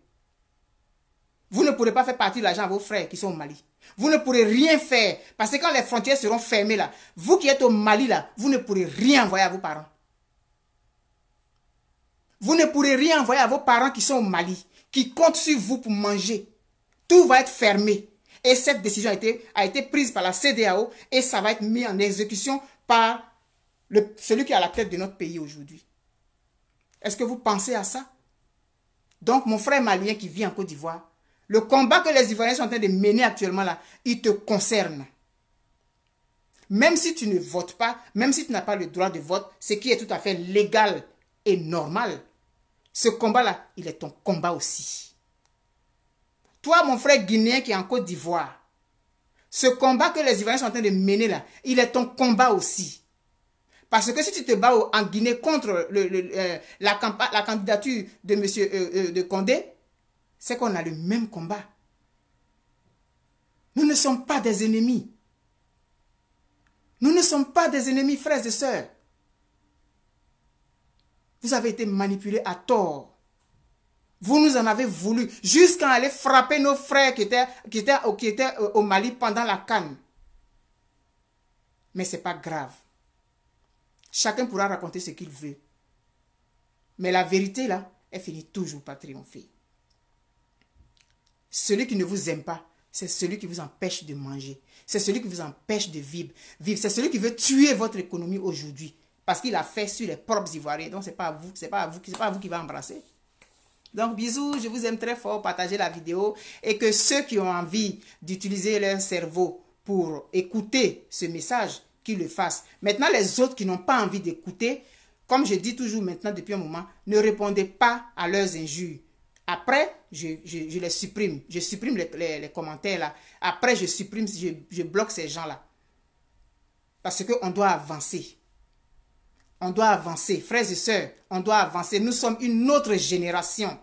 vous ne pourrez pas faire partie de l'argent à vos frères qui sont au Mali. Vous ne pourrez rien faire. Parce que quand les frontières seront fermées là, vous qui êtes au Mali là, vous ne pourrez rien envoyer à vos parents. Vous ne pourrez rien envoyer à vos parents qui sont au Mali, qui comptent sur vous pour manger. Tout va être fermé. Et cette décision a été, prise par la CDAO et ça va être mis en exécution par celui qui est à la tête de notre pays aujourd'hui. Est-ce que vous pensez à ça? Donc, mon frère malien qui vit en Côte d'Ivoire, le combat que les Ivoiriens sont en train de mener actuellement là, il te concerne. Même si tu ne votes pas, même si tu n'as pas le droit de vote, ce qui est tout à fait légal et normal, ce combat-là, il est ton combat aussi. Toi, mon frère guinéen qui est en Côte d'Ivoire, ce combat que les Ivoiriens sont en train de mener là, il est ton combat aussi. Parce que si tu te bats en Guinée contre euh, la, candidature de M. Euh, euh, de Condé, c'est qu'on a le même combat. Nous ne sommes pas des ennemis. Nous ne sommes pas des ennemis, frères et sœurs. Vous avez été manipulés à tort. Vous nous en avez voulu jusqu'à aller frapper nos frères qui étaient, qui étaient, au euh, Mali pendant la canne. Mais ce n'est pas grave. Chacun pourra raconter ce qu'il veut. Mais la vérité, là, elle finit toujours par triompher. Celui qui ne vous aime pas, c'est celui qui vous empêche de manger. C'est celui qui vous empêche de vivre. vivre. C'est celui qui veut tuer votre économie aujourd'hui. Parce qu'il a fait sur les propres Ivoiriens. Donc, ce n'est pas à vous, c'est pas vous, pas à vous qui va embrasser. Donc, bisous, je vous aime très fort. Partagez la vidéo. Et que ceux qui ont envie d'utiliser leur cerveau pour écouter ce message, qu'ils le fassent. Maintenant, les autres qui n'ont pas envie d'écouter, comme je dis toujours maintenant depuis un moment, ne répondez pas à leurs injures. Après, je, les supprime. Je supprime les, commentaires là. Après, je supprime, je, je bloque ces gens-là. Parce qu'on doit avancer. On doit avancer. Frères et sœurs, on doit avancer. Nous sommes une autre génération.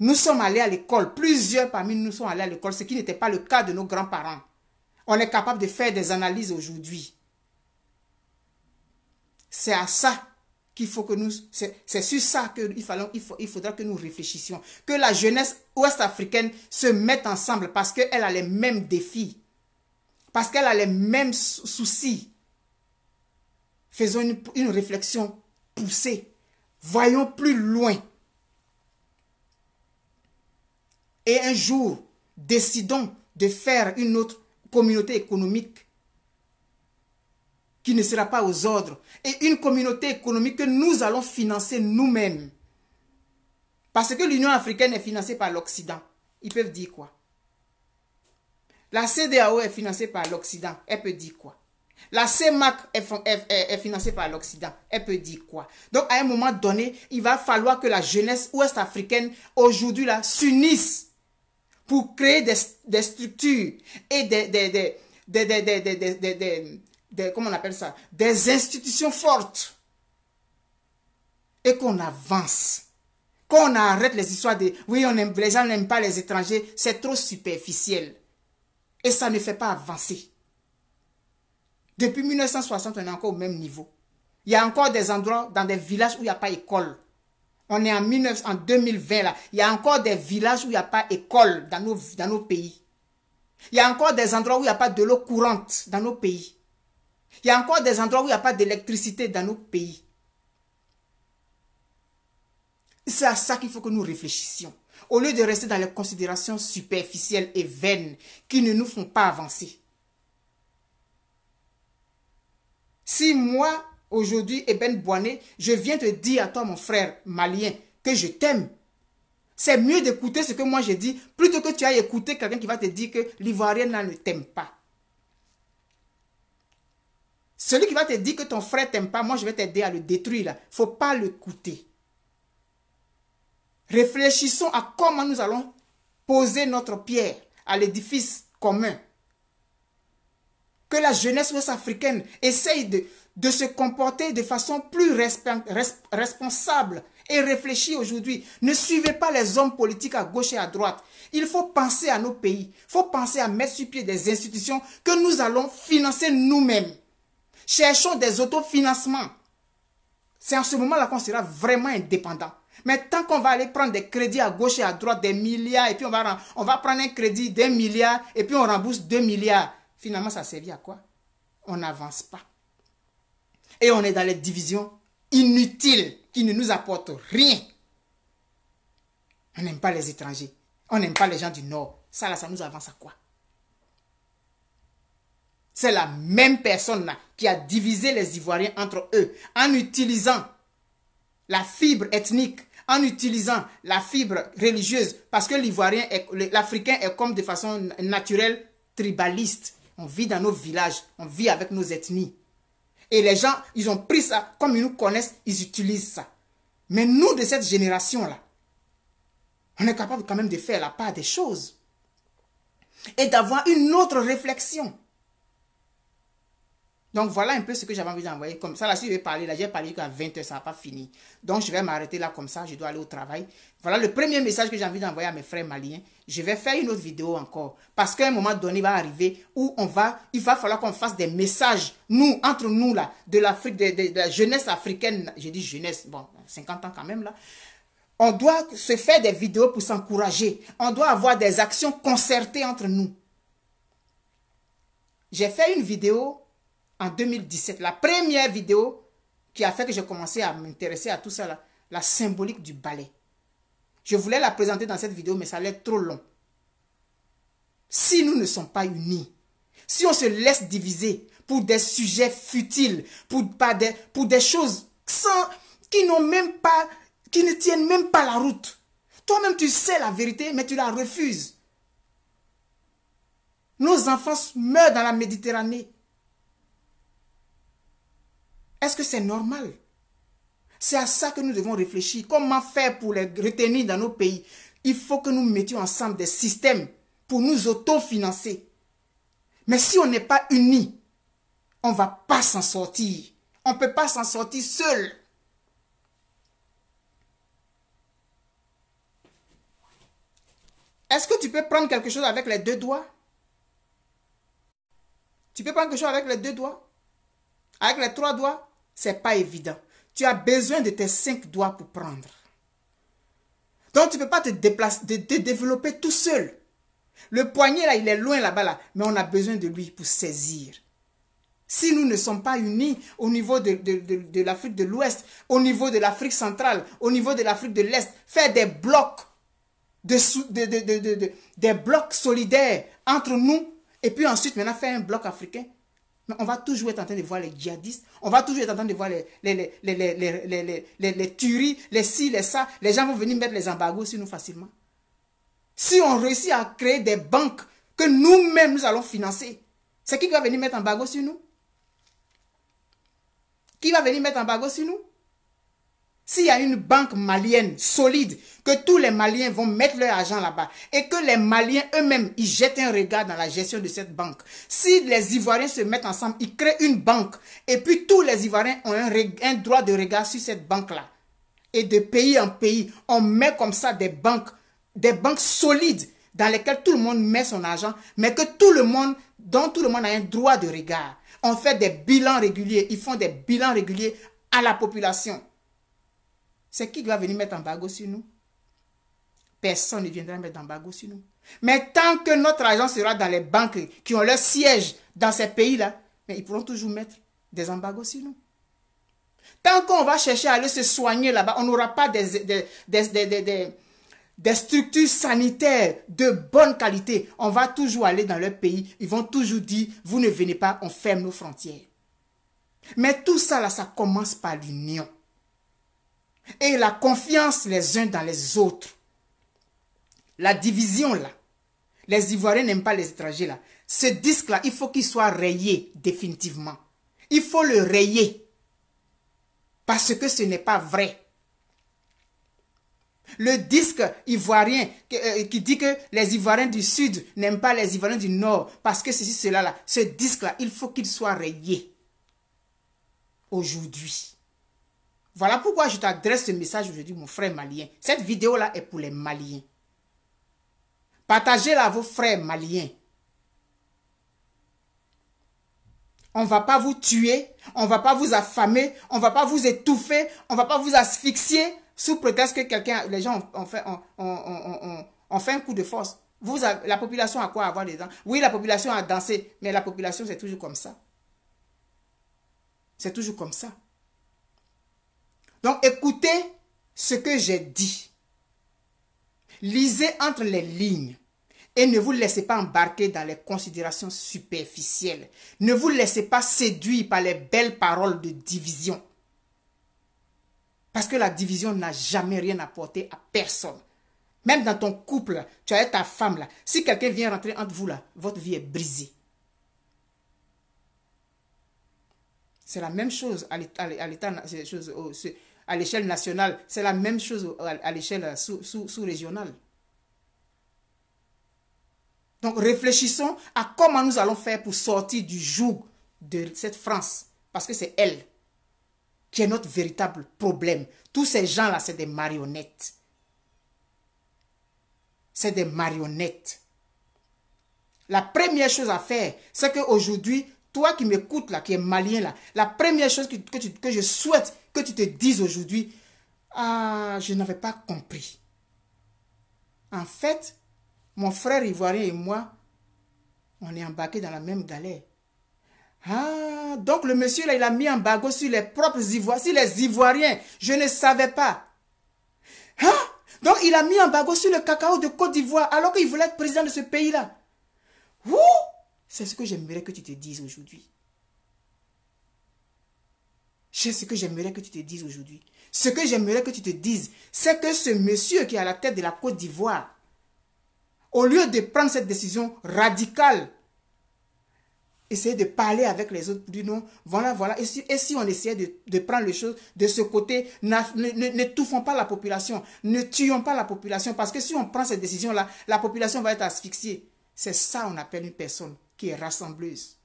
Nous sommes allés à l'école. Plusieurs parmi nous sont allés à l'école, ce qui n'était pas le cas de nos grands-parents. On est capable de faire des analyses aujourd'hui. C'est à ça qu'il faut que nous... C'est sur ça qu'il il, il faudra que nous réfléchissions. Que la jeunesse ouest-africaine se mette ensemble parce qu'elle a les mêmes défis. Parce qu'elle a les mêmes soucis. Faisons une, une réflexion poussée. Voyons plus loin. Et un jour, décidons de faire une autre communauté économique qui ne sera pas aux ordres et une communauté économique que nous allons financer nous-mêmes. Parce que l'Union africaine est financée par l'Occident. Ils peuvent dire quoi La CDAO est financée par l'Occident. Elle peut dire quoi la CEMAC est, est, financée par l'Occident. Elle peut dire quoi Donc, à un moment donné, il va falloir que la jeunesse ouest-africaine, aujourd'hui, là, s'unisse pour créer des, structures et des, des, des des, comment on appelle ça, des institutions fortes. Et qu'on avance. Qu'on arrête les histoires de, oui, on les gens n'aiment pas les étrangers, c'est trop superficiel. Et ça ne fait pas avancer. Depuis 1960, on est encore au même niveau. Il y a encore des endroits dans des villages où il n'y a pas école. On est en, 19, en 2020 là. Il y a encore des villages où il n'y a pas école dans nos, dans nos pays. Il y a encore des endroits où il n'y a pas de l'eau courante dans nos pays. Il y a encore des endroits où il n'y a pas d'électricité dans nos pays. C'est à ça qu'il faut que nous réfléchissions. Au lieu de rester dans les considérations superficielles et vaines qui ne nous font pas avancer. Si moi, aujourd'hui, Eben Boané, je viens te dire à toi, mon frère malien, que je t'aime, c'est mieux d'écouter ce que moi j'ai dit plutôt que tu ailles écouter quelqu'un qui va te dire que l'Ivoirien ne t'aime pas. Celui qui va te dire que ton frère t'aime pas, moi je vais t'aider à le détruire. Il ne Faut pas le l'écouter. Réfléchissons à comment nous allons poser notre pierre à l'édifice commun. Que la jeunesse ouest-africaine essaye de, se comporter de façon plus responsable et réfléchie aujourd'hui. Ne suivez pas les hommes politiques à gauche et à droite. Il faut penser à nos pays. Il faut penser à mettre sur pied des institutions que nous allons financer nous-mêmes. Cherchons des autofinancements. C'est en ce moment-là qu'on sera vraiment indépendant. Mais tant qu'on va aller prendre des crédits à gauche et à droite, des milliards, et puis on va, on va prendre un crédit d'un milliard, et puis on rembourse deux milliards, finalement, ça servit à quoi On n'avance pas. Et on est dans les divisions inutiles qui ne nous apportent rien. On n'aime pas les étrangers. On n'aime pas les gens du Nord. Ça, là, ça nous avance à quoi c'est la même personne qui a divisé les Ivoiriens entre eux en utilisant la fibre ethnique, en utilisant la fibre religieuse, parce que l'Ivoirien, l'Africain est comme de façon naturelle tribaliste. On vit dans nos villages, on vit avec nos ethnies. Et les gens, ils ont pris ça, comme ils nous connaissent, ils utilisent ça. Mais nous, de cette génération-là, on est capable quand même de faire la part des choses et d'avoir une autre réflexion. Donc voilà un peu ce que j'avais envie d'envoyer. Comme ça, là, si je vais parler, là, j'ai parlé qu'à 20h, ça n'a pas fini. Donc je vais m'arrêter là comme ça, je dois aller au travail. Voilà le premier message que j'ai envie d'envoyer à mes frères maliens. Je vais faire une autre vidéo encore. Parce qu'à un moment donné, va arriver où on va, il va falloir qu'on fasse des messages, nous, entre nous, là, de l'Afrique, de, de, la jeunesse africaine. J'ai dit jeunesse, bon, 50 ans quand même, là. On doit se faire des vidéos pour s'encourager. On doit avoir des actions concertées entre nous. J'ai fait une vidéo en 2017. La première vidéo qui a fait que j'ai commencé à m'intéresser à tout ça, la symbolique du ballet. Je voulais la présenter dans cette vidéo, mais ça allait trop long. Si nous ne sommes pas unis, si on se laisse diviser pour des sujets futiles, pour, des, pour des choses sans, qui n'ont même pas, qui ne tiennent même pas la route. Toi-même, tu sais la vérité, mais tu la refuses. Nos enfants meurent dans la Méditerranée. Est-ce que c'est normal C'est à ça que nous devons réfléchir. Comment faire pour les retenir dans nos pays Il faut que nous mettions ensemble des systèmes pour nous autofinancer. Mais si on n'est pas unis, on ne va pas s'en sortir. On ne peut pas s'en sortir seul. Est-ce que tu peux prendre quelque chose avec les deux doigts Tu peux prendre quelque chose avec les deux doigts Avec les trois doigts c'est pas évident. Tu as besoin de tes cinq doigts pour prendre. Donc tu ne peux pas te déplacer, te, développer tout seul. Le poignet là, il est loin là-bas là, mais on a besoin de lui pour saisir. Si nous ne sommes pas unis au niveau de, l'Afrique de l'Ouest, au niveau de l'Afrique centrale, au niveau de l'Afrique de l'Est, faire des blocs, de, des blocs solidaires entre nous, et puis ensuite maintenant faire un bloc africain, on va toujours être en train de voir les djihadistes, on va toujours être en train de voir les, les, les, les, tueries, les ci, les ça. Les gens vont venir mettre les embargos sur nous facilement. Si on réussit à créer des banques que nous-mêmes nous allons financer, c'est qui va venir mettre embargo sur nous Qui va venir mettre embargo sur nous s'il y a une banque malienne solide, que tous les Maliens vont mettre leur argent là-bas et que les Maliens eux-mêmes, ils jettent un regard dans la gestion de cette banque. Si les Ivoiriens se mettent ensemble, ils créent une banque et puis tous les Ivoiriens ont un, droit de regard sur cette banque-là. Et de pays en pays, on met comme ça des banques, des banques solides dans lesquelles tout le monde met son argent, mais que tout le monde, dont tout le monde a un droit de regard. On fait des bilans réguliers, ils font des bilans réguliers à la population. C'est qui va venir mettre embargo sur nous Personne ne viendra mettre embargo sur nous. Mais tant que notre argent sera dans les banques qui ont leur siège dans ces pays-là, mais ils pourront toujours mettre des embargos sur nous. Tant qu'on va chercher à aller se soigner là-bas, on n'aura pas des, des, structures sanitaires de bonne qualité. On va toujours aller dans leur pays. Ils vont toujours dire, vous ne venez pas, on ferme nos frontières. Mais tout ça, là, ça commence par l'union et la confiance les uns dans les autres. La division là, les Ivoiriens n'aiment pas les étrangers là. Ce disque là, il faut qu'il soit rayé définitivement. Il faut le rayer parce que ce n'est pas vrai. Le disque ivoirien euh, qui dit que les Ivoiriens du Sud n'aiment pas les Ivoiriens du Nord parce que ceci, cela, là, ce disque-là, il faut qu'il soit rayé aujourd'hui. Voilà pourquoi je t'adresse ce message aujourd'hui, mon frère malien. Cette vidéo-là est pour les Maliens. Partagez-la à vos frères maliens. On ne va pas vous tuer, on ne va pas vous affamer, on ne va pas vous étouffer, on ne va pas vous asphyxier sous prétexte que quelqu'un, les gens ont, fait, fait un coup de force. Vous la population a quoi avoir avoir dedans Oui, la population a dansé, mais la population, c'est toujours comme ça. C'est toujours comme ça. Donc écoutez ce que j'ai dit. Lisez entre les lignes et ne vous laissez pas embarquer dans les considérations superficielles. Ne vous laissez pas séduire par les belles paroles de division. Parce que la division n'a jamais rien apporté à personne. Même dans ton couple, tu as ta femme là. Si quelqu'un vient rentrer entre vous là, votre vie est brisée. C'est la même chose à l'état, à l'échelle nationale, c'est la même chose à l'échelle euh, sous-régionale. Donc réfléchissons à comment nous allons faire pour sortir du joug de cette France, parce que c'est elle qui est notre véritable problème. Tous ces gens-là, c'est des marionnettes. C'est des marionnettes. La première chose à faire, c'est qu'aujourd'hui, toi qui m'écoutes là, qui es malien là, la première chose que je souhaite, tu te dises aujourd'hui, ah, je n'avais pas compris. En fait, mon frère ivoirien et moi, on est embarqué dans la même galère. Ah, donc le monsieur là, il a mis un bagot sur les propres Ivoiriens, les Ivoiriens. Je ne savais pas. Ah, donc il a mis un bagot sur le cacao de Côte d'Ivoire alors qu'il voulait être président de ce pays-là. Ouh, c'est ce que j'aimerais que tu te dises aujourd'hui. C'est ce que j'aimerais que tu te dises aujourd'hui. Ce que j'aimerais que tu te dises, c'est que ce monsieur qui est à la tête de la Côte d'Ivoire, au lieu de prendre cette décision radicale, essayer de parler avec les autres, du non, voilà, voilà. Et si, on essayait de, de, prendre les choses de ce côté, n'étouffons pas la population, ne tuons pas la population, parce que si on prend cette décision-là, la population va être asphyxiée. C'est ça qu'on appelle une personne qui est rassembleuse.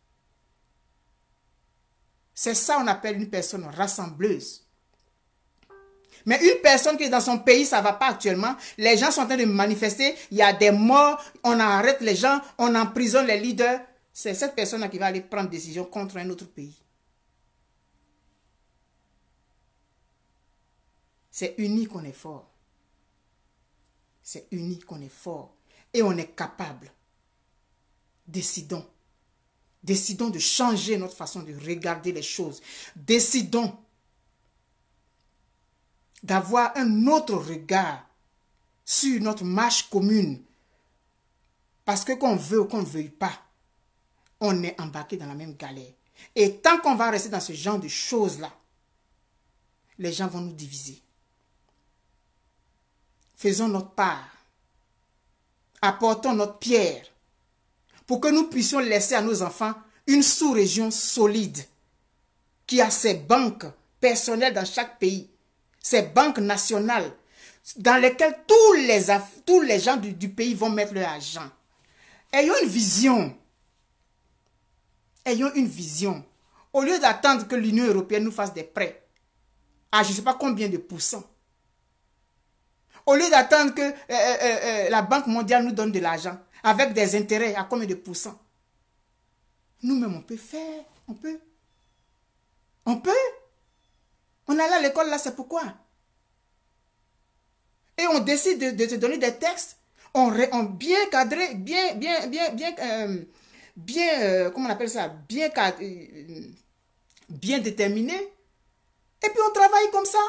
C'est ça qu'on appelle une personne rassembleuse. Mais une personne qui est dans son pays, ça ne va pas actuellement. Les gens sont en train de manifester. Il y a des morts. On arrête les gens. On emprisonne les leaders. C'est cette personne-là qui va aller prendre décision contre un autre pays. C'est uni qu'on est fort. C'est uni qu'on est fort. Et on est capable. Décidons. Décidons de changer notre façon de regarder les choses. Décidons d'avoir un autre regard sur notre marche commune. Parce que qu'on veut ou qu'on ne veuille pas, on est embarqué dans la même galère. Et tant qu'on va rester dans ce genre de choses-là, les gens vont nous diviser. Faisons notre part. Apportons notre pierre pour que nous puissions laisser à nos enfants une sous-région solide qui a ses banques personnelles dans chaque pays, ses banques nationales dans lesquelles tous les, tous les gens du, pays vont mettre leur argent. Ayons une vision. Ayons une vision. Au lieu d'attendre que l'Union européenne nous fasse des prêts à je ne sais pas combien de pourcents, au lieu d'attendre que euh, euh, euh, la Banque mondiale nous donne de l'argent, avec des intérêts à combien de pourcents Nous-mêmes, on peut faire, on peut. On peut. On allait à l'école là, c'est pourquoi Et on décide de, te donner des textes, on, bien cadré, bien, bien, bien, bien, euh, bien, euh, comment on appelle ça Bien euh, bien déterminé. Et puis on travaille comme ça.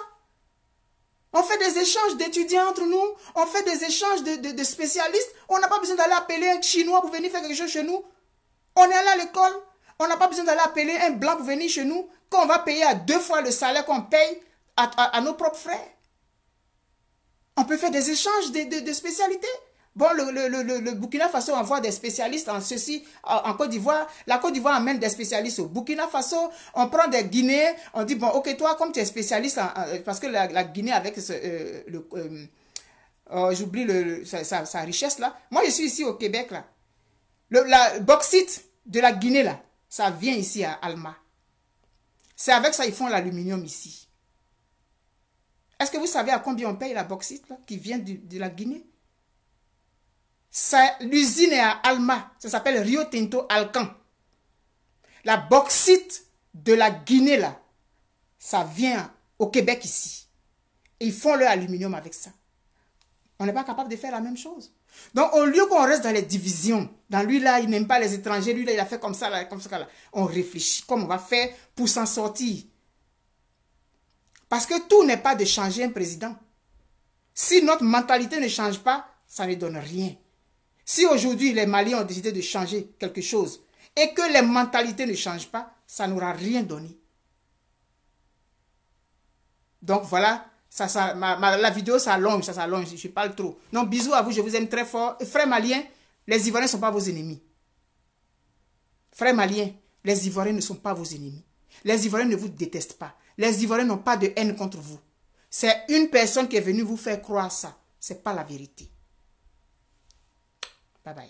On fait des échanges d'étudiants entre nous. On fait des échanges de, spécialistes. On n'a pas besoin d'aller appeler un Chinois pour venir faire quelque chose chez nous. On est allé à l'école. On n'a pas besoin d'aller appeler un blanc pour venir chez nous. qu'on on va payer à deux fois le salaire qu'on paye à, nos propres frères. On peut faire des échanges de spécialités. Bon, le, le, le, Burkina Faso envoie des spécialistes en ceci, en Côte d'Ivoire. La Côte d'Ivoire amène des spécialistes au Burkina Faso. On prend des Guinéens. On dit, bon, ok, toi, comme tu es spécialiste, parce que la, Guinée avec euh, le... Euh, oh, j'oublie le, sa, richesse là. Moi, je suis ici au Québec là. Le, la bauxite de la Guinée là, ça vient ici à Alma. C'est avec ça qu'ils font l'aluminium ici. Est-ce que vous savez à combien on paye la bauxite qui vient de la Guinée L'usine est à Alma, ça s'appelle Rio Tinto Alcan. La bauxite de la Guinée, là, ça vient au Québec ici. Et ils font leur aluminium avec ça. On n'est pas capable de faire la même chose. Donc, au lieu qu'on reste dans les divisions, dans lui là, il n'aime pas les étrangers, lui là, il a fait comme ça, comme ça, On réfléchit comment on va faire pour s'en sortir. Parce que tout n'est pas de changer un président. Si notre mentalité ne change pas, ça ne donne rien. Si aujourd'hui les Maliens ont décidé de changer quelque chose et que les mentalités ne changent pas, ça n'aura rien donné. Donc voilà, ça, ça, la vidéo s'allonge, ça s'allonge, je parle trop. Non, bisous à vous, je vous aime très fort. Frère frères maliens, les Ivoiriens ne sont pas vos ennemis. Frères maliens, les Ivoiriens ne sont pas vos ennemis. Les Ivoiriens ne vous détestent pas. Les Ivoiriens n'ont pas de haine contre vous. C'est une personne qui est venue vous faire croire ça. Ce n'est pas la vérité. 拜拜。